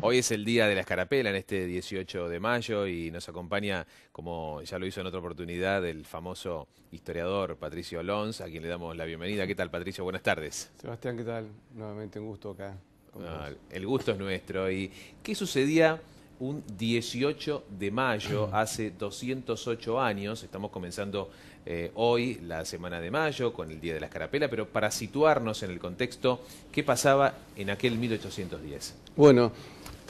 Hoy es el día de la escarapela, en este 18 de mayo, y nos acompaña, como ya lo hizo en otra oportunidad, el famoso historiador Patricio Alonso, a quien le damos la bienvenida. ¿Qué tal, Patricio? Buenas tardes. Sebastián, ¿qué tal? Nuevamente un gusto acá. Ah, el gusto es nuestro. ¿Y qué sucedía? un 18 de mayo, hace 208 años. Estamos comenzando eh, hoy la semana de mayo con el Día de la Escarapela, pero para situarnos en el contexto, ¿qué pasaba en aquel 1810? Bueno,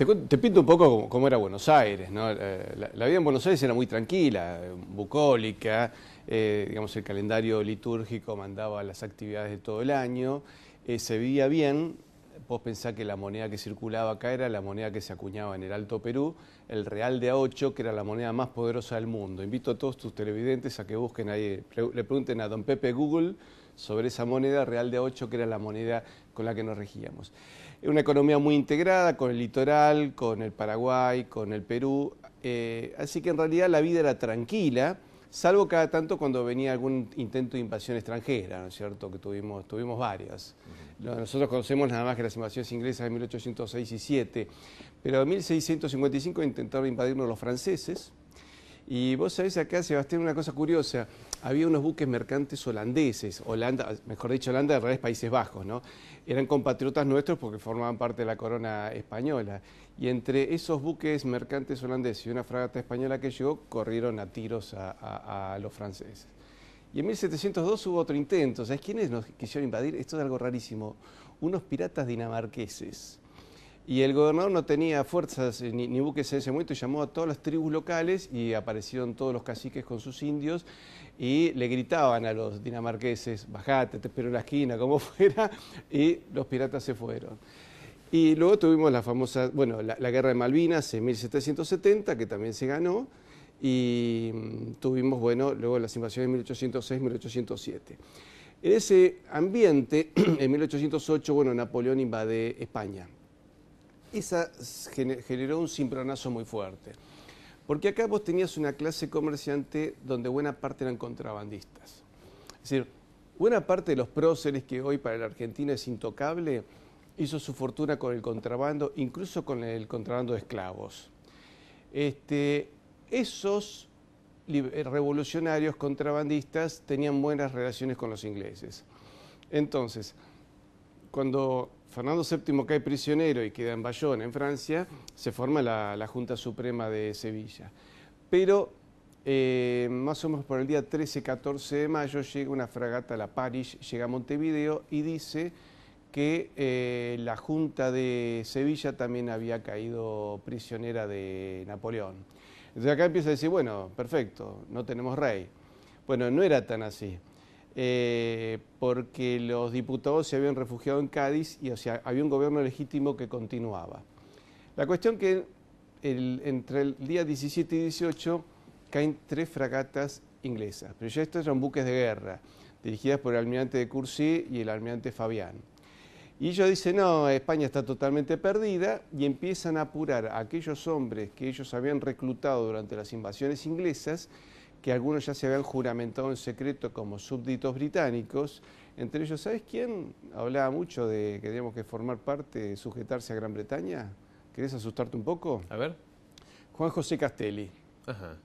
te, pinto un poco cómo era Buenos Aires, ¿no? Eh, la, vida en Buenos Aires era muy tranquila, eh, bucólica, eh, digamos el calendario litúrgico mandaba las actividades de todo el año, se vivía bien, vos pensás que la moneda que circulaba acá era la moneda que se acuñaba en el Alto Perú, el real de A8, que era la moneda más poderosa del mundo. Invito a todos tus televidentes a que busquen ahí, le pregunten a don Pepe Google sobre esa moneda real de A8, que era la moneda con la que nos regíamos una economía muy integrada con el litoral, con el Paraguay, con el Perú. Eh, así que en realidad la vida era tranquila, salvo cada tanto cuando venía algún intento de invasión extranjera, ¿no es cierto? Que tuvimos, tuvimos varias. Nosotros conocemos nada más que las invasiones inglesas de 1806 y pero en 1655 intentaron invadirnos los franceses y vos sabés acá, Sebastián, una cosa curiosa. Había unos buques mercantes holandeses, Holanda, mejor dicho, Holanda, de redes Países Bajos, ¿no? Eran compatriotas nuestros porque formaban parte de la corona española. Y entre esos buques mercantes holandeses y una fragata española que llegó, corrieron a tiros a, los franceses. Y en 1702 hubo otro intento. ¿Sabes quiénes nos quisieron invadir? Esto es algo rarísimo. Unos piratas dinamarqueses y el gobernador no tenía fuerzas eh, ni, buques en ese momento, llamó a todas las tribus locales y aparecieron todos los caciques con sus indios y le gritaban a los dinamarqueses, bajate, te espero en la esquina, como fuera, y los piratas se fueron. Y luego tuvimos la famosa, bueno, la, guerra de Malvinas en 1770, que también se ganó, y mm, tuvimos, bueno, luego las invasiones de 1806-1807. En ese ambiente, en 1808, bueno, Napoleón invade España esa generó un cimbronazo muy fuerte. Porque acá vos tenías una clase comerciante donde buena parte eran contrabandistas. Es decir, buena parte de los próceres que hoy para la Argentina es intocable, hizo su fortuna con el contrabando, incluso con el contrabando de esclavos. Este, esos eh, revolucionarios contrabandistas tenían buenas relaciones con los ingleses. Entonces, cuando Fernando VII cae prisionero y queda en Bayona, en Francia, se forma la, Junta Suprema de Sevilla. Pero eh, más o menos por el día 13-14 de mayo llega una fragata a la París, llega a Montevideo y dice que eh, la Junta de Sevilla también había caído prisionera de Napoleón. Entonces acá empieza a decir, bueno, perfecto, no tenemos rey. Bueno, no era tan así. Eh, porque los diputados se habían refugiado en Cádiz y o sea, había un gobierno legítimo que continuaba. La cuestión que entre el día 17 y 18 caen tres fragatas inglesas, pero ya estos eran buques de guerra, dirigidas por el almirante de Cursi y el almirante Fabián. Y ellos dicen, no, España está totalmente perdida y empiezan a apurar a aquellos hombres que ellos habían reclutado durante las invasiones inglesas que algunos ya se habían juramentado en secreto como súbditos británicos. Entre ellos, ¿sabes quién hablaba mucho de que teníamos que formar parte, sujetarse a Gran Bretaña? ¿Querés asustarte un poco? A ver. Juan José Castelli. Ajá.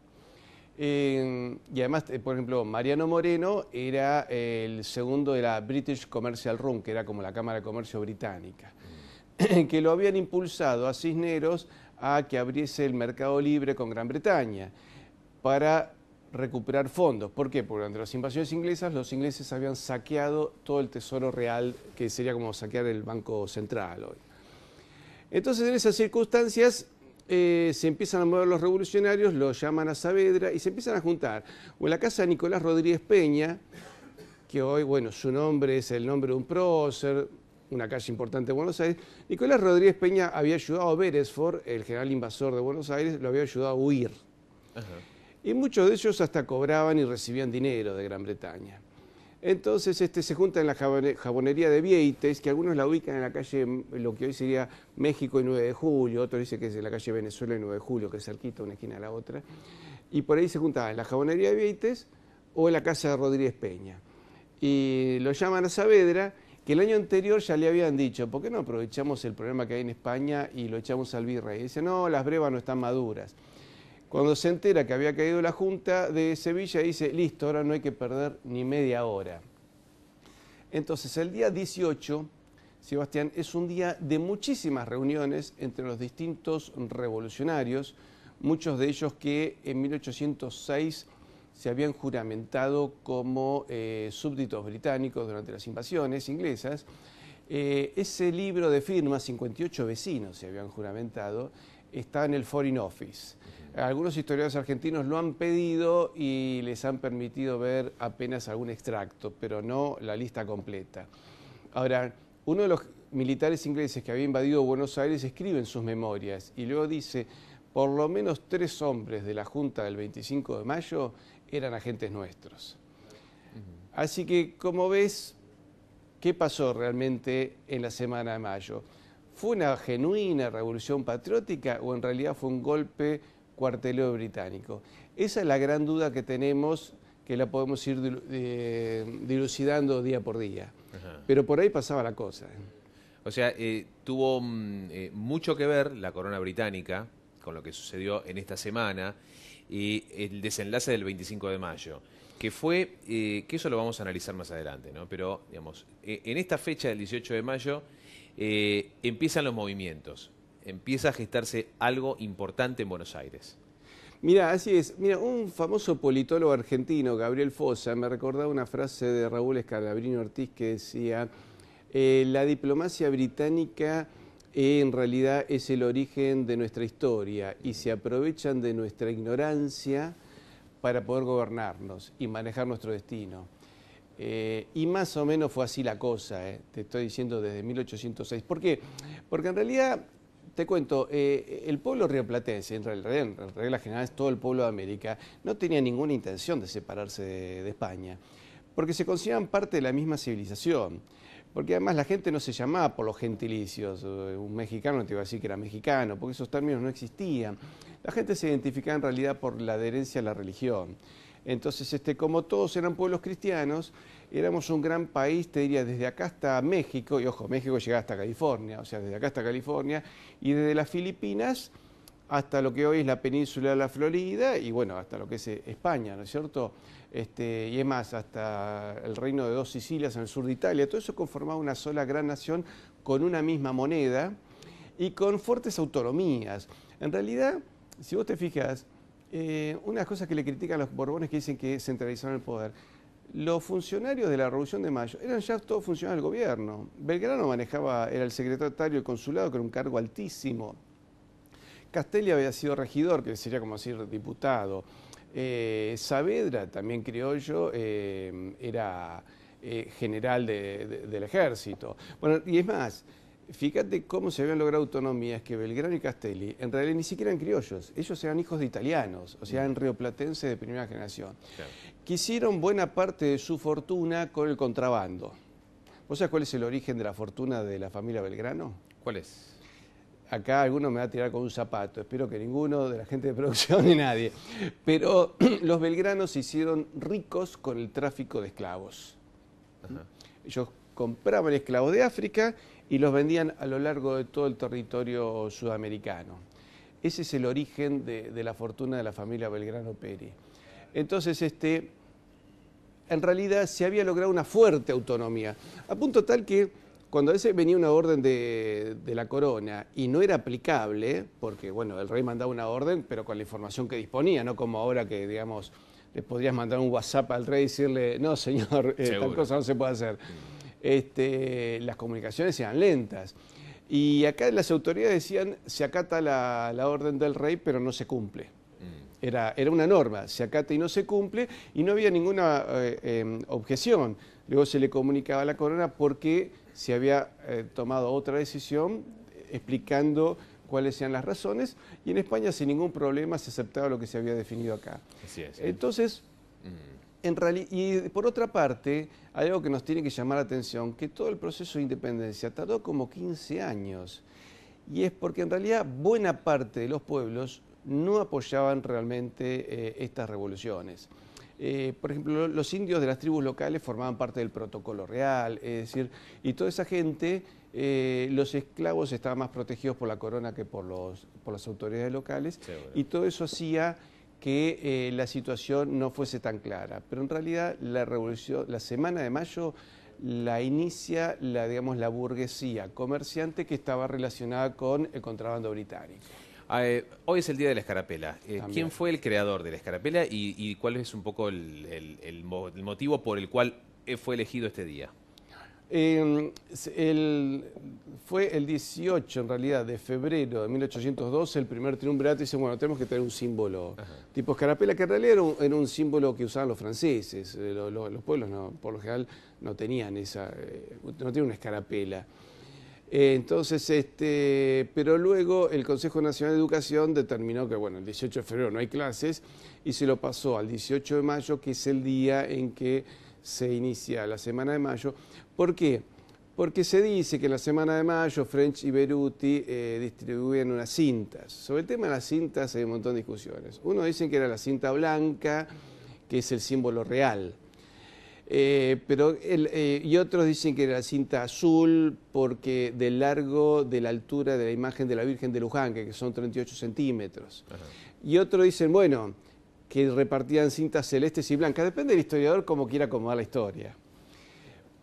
y además, eh, por ejemplo, Mariano Moreno era el segundo de la British Commercial Room, que era como la Cámara de Comercio británica, que lo habían impulsado a Cisneros a que abriese el mercado libre con Gran Bretaña para recuperar fondos. ¿Por qué? Porque durante las invasiones inglesas los ingleses habían saqueado todo el tesoro real, que sería como saquear el Banco Central hoy. Entonces en esas circunstancias eh, se empiezan a mover los revolucionarios, los llaman a Saavedra y se empiezan a juntar. O en la casa de Nicolás Rodríguez Peña, que hoy, bueno, su nombre es el nombre de un prócer, una calle importante de Buenos Aires. Nicolás Rodríguez Peña había ayudado a Beresford, el general invasor de Buenos Aires, lo había ayudado a huir. Ajá y muchos de ellos hasta cobraban y recibían dinero de Gran Bretaña. Entonces este, se junta en la jabonería de Vieites, que algunos la ubican en la calle, mm, lo que hoy sería México y 9 de julio, otros dicen que es en la calle Venezuela y 9 de julio, que es cerquita, una esquina a la otra. Y por ahí se juntaban, en la jabonería de Vieites o en la casa de Rodríguez Peña. Y lo llaman a Saavedra, que el año anterior ya le habían dicho, ¿por qué no aprovechamos el problema que hay en España y lo echamos al virrey? Y dice, no, las brevas no están maduras. Cuando se entera que había caído la Junta de Sevilla, dice, listo, ahora no hay que perder ni media hora. Entonces, el día 18, Sebastián, es un día de muchísimas reuniones entre los distintos revolucionarios, muchos de ellos que en 1806 se habían juramentado como eh, súbditos británicos durante las invasiones inglesas. Eh, ese libro de firmas, 58 vecinos se habían juramentado, está en el Foreign Office algunos historiadores argentinos lo han pedido y les han permitido ver apenas algún extracto, pero no la lista completa. Ahora, uno de los militares ingleses que había invadido Buenos Aires escribe en sus memorias y luego dice, por lo menos tres hombres de la Junta del 25 de mayo eran agentes nuestros. Así que, como ves, ¿qué pasó realmente en la semana de mayo? ¿Fue una genuina revolución patriótica o en realidad fue un golpe cuartelero británico. Esa es la gran duda que tenemos, que la podemos ir eh, dilucidando día por día. Pero por ahí pasaba la cosa. ¿eh? O sea, eh, tuvo mm, mucho que ver la corona británica con lo que sucedió en esta semana y el desenlace del 25 de mayo, que fue, que eso lo vamos a analizar más adelante, ¿no? Pero, digamos, e-, en esta fecha del 18 de mayo empiezan los movimientos empieza a gestarse algo importante en Buenos Aires. Mira, así es. Mira, un famoso politólogo argentino, Gabriel Fosa, me recordaba una frase de Raúl Escalabrino Ortiz que decía, eh, la diplomacia británica eh, en realidad es el origen de nuestra historia y se aprovechan de nuestra ignorancia para poder gobernarnos y manejar nuestro destino. Eh, y más o menos fue así la cosa, te estoy diciendo desde 1806. ¿Por qué? Porque en realidad te cuento, eh, el pueblo rioplatense, en realidad, en regla general es todo el pueblo de América, no tenía ninguna intención de separarse de, de España, porque se consideraban parte de la misma civilización. Porque además la gente no se llamaba por los gentilicios, eh, un mexicano no te iba a decir que era mexicano, porque esos términos no existían. La gente se identificaba en realidad por la adherencia a la religión. Entonces, este, como todos eran pueblos cristianos, éramos un gran país, te diría, desde acá hasta México, y ojo, México llegaba hasta California, o sea, desde acá hasta California, y desde las Filipinas hasta lo que hoy es la península de la Florida y bueno, hasta lo que es eh, España, ¿no es cierto? Este, y es más, hasta el reino de dos Sicilias en el sur de Italia. Todo eso conformaba una sola gran nación con una misma moneda y con fuertes autonomías. En realidad, si vos te fijas, eh, de una cosas que le critican los borbones que dicen que centralizaron el poder. Los funcionarios de la Revolución de Mayo eran ya todos funcionarios del gobierno. Belgrano manejaba, era el secretario del consulado, que era un cargo altísimo. Castelli había sido regidor, que sería como decir diputado. Eh, Saavedra, también criollo, eh, era general del ejército. Bueno, y es más, fíjate cómo se habían logrado autonomías que Belgrano y Castelli en realidad ni siquiera eran criollos, ellos eran hijos de italianos, o sea, eran rioplatenses de primera generación, que hicieron buena parte de su fortuna con el contrabando. ¿Vos sabés cuál es el origen de la fortuna de la familia Belgrano? ¿Cuál es? Acá alguno me va a tirar con un zapato, espero que ninguno de la gente de producción ni nadie. Pero los belgranos se hicieron ricos con el tráfico de esclavos. Ellos compraban esclavos de África y los vendían a lo largo de todo el territorio sudamericano. Ese es el origen de, la fortuna de la familia Belgrano Peri. Entonces, este, en realidad se había logrado una fuerte autonomía, a punto tal que cuando a venía una orden de, la corona y no era aplicable, porque bueno, el rey mandaba una orden, pero con la información que disponía, no como ahora que, digamos, le podrías mandar un WhatsApp al rey y decirle, no, señor, eh, tal cosa no se puede hacer. Mm este, las comunicaciones eran lentas. Y acá las autoridades decían, se acata la, orden del rey, pero no se cumple. Mm. Era, era, una norma, se acata y no se cumple, y no había ninguna eh, em, objeción. Luego se le comunicaba a la corona porque se había eh, tomado otra decisión explicando cuáles eran las razones, y en España sin ningún problema se aceptaba lo que se había definido acá. Así es, Entonces, mm y por otra parte, hay algo que nos tiene que llamar la atención, que todo el proceso de independencia tardó como 15 años. Y es porque en realidad buena parte de los pueblos no apoyaban realmente eh, estas revoluciones. Eh, por ejemplo, los indios de las tribus locales formaban parte del protocolo real, es decir, y toda esa gente, eh, los esclavos estaban más protegidos por la corona que por, los, por las autoridades locales, y todo eso hacía que eh, la situación no fuese tan clara. Pero en realidad la revolución, la semana de mayo la inicia la, digamos, la burguesía comerciante que estaba relacionada con el contrabando británico. Ah, eh, hoy es el día de la escarapela. Eh, ¿Quién fue el creador de la escarapela y, cuál es un poco el motivo por el cual fue elegido este día? Em, fue el 18, en realidad, de febrero de 1812, el primer triunvirato dice, bueno, tenemos que tener un símbolo tipo escarapela, que en realidad era un, símbolo que usaban los franceses. Eh, los pueblos, por lo general, no tenían esa, eh, no tenían una escarapela. Eh, entonces, este, pero luego el Consejo Nacional de Educación determinó que, bueno, el 18 de febrero no hay clases y se lo pasó al 18 de mayo, que es el día en que se inicia la semana de mayo, ¿Por qué? Porque se dice que en la semana de mayo French y Beruti eh, distribuían unas cintas. Sobre el tema de las cintas hay un montón de discusiones. Uno dicen que era la cinta blanca, que es el símbolo real. Eh, eh, y otros dicen que era la cinta azul porque del largo de la altura de la imagen de la Virgen de Luján, que son 38 centímetros. Y otros dicen, bueno, que repartían cintas celestes y blancas. Depende del historiador cómo quiera acomodar la historia.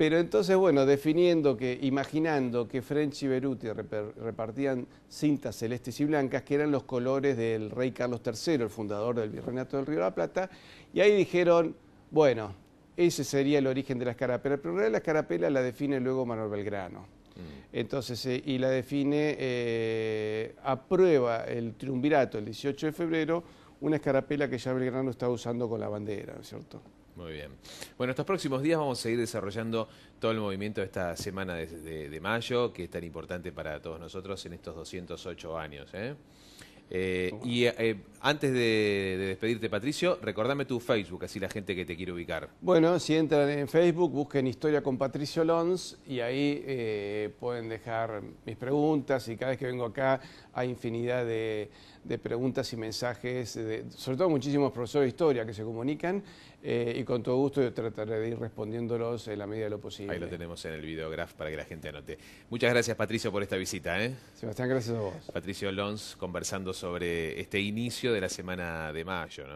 Pero entonces, bueno, definiendo que, imaginando que French y Beruti repartían cintas celestes y blancas, que eran los colores del rey Carlos III, el fundador del Virreinato del Río de la Plata, y ahí dijeron, bueno, ese sería el origen de la escarapela, pero en realidad la escarapela la define luego Manuel Belgrano. Mm. Entonces, eh, y la define, eh, aprueba el triunvirato el 18 de febrero, una escarapela que ya Belgrano estaba usando con la bandera, ¿no es cierto? Muy bien. Bueno, estos próximos días vamos a seguir desarrollando todo el movimiento de esta semana de, mayo, que es tan importante para todos nosotros en estos 208 años. ¿eh? Eh, y eh, antes de, despedirte, Patricio, recordame tu Facebook, así la gente que te quiere ubicar. Bueno, si entran en Facebook, busquen Historia con Patricio Lons y ahí pueden dejar mis preguntas. Y cada vez que vengo acá hay infinidad de, preguntas y mensajes, sobre todo muchísimos profesores de historia que se comunican eh, y con todo gusto yo trataré de ir respondiéndolos en la medida de lo posible. Ahí lo tenemos en el videograf para que la gente anote. Muchas gracias, Patricio, por esta visita. ¿eh? Sebastián, gracias a vos. Patricio Lons conversando sobre este inicio de la semana de mayo. ¿no?